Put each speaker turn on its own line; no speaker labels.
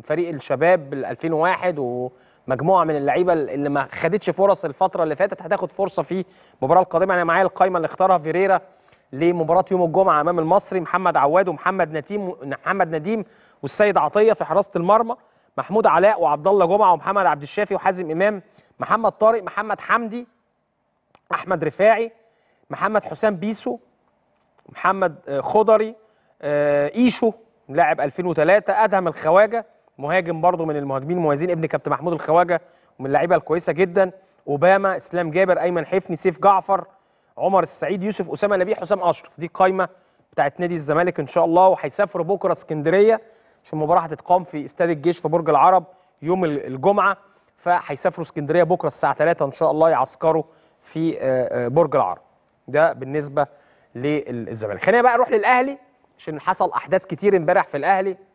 فريق الشباب 2001 ومجموعه من اللعيبه اللي ما خدتش فرص الفتره اللي فاتت هتاخد فرصه في المباراه القادمه انا معايا القائمه اللي اختارها فيريرا لمباراه يوم الجمعه امام المصري محمد عواد ومحمد نديم محمد نديم والسيد عطيه في حراسه المرمى محمود علاء وعبد الله جمعه ومحمد عبد الشافي وحازم امام محمد طارق محمد حمدي احمد رفاعي محمد حسام بيسو محمد آه، خضري آه، ايشو لاعب 2003 ادهم الخواجه مهاجم برضه من المهاجمين المميزين ابن كابتن محمود الخواجه ومن اللعيبه الكويسه جدا اوباما اسلام جابر ايمن حفني سيف جعفر عمر السعيد يوسف اسامه نبيه حسام اشرف دي القايمه بتاعت نادي الزمالك ان شاء الله وهيسافروا بكره اسكندريه عشان المباراه هتتقام في استاد الجيش في برج العرب يوم الجمعه فهيسافروا اسكندريه بكره الساعه 3 ان شاء الله يعسكروا في آه، آه، برج العرب ده بالنسبه للزمالك خلينا بقى نروح للاهلي عشان حصل احداث كتير امبارح في الاهلي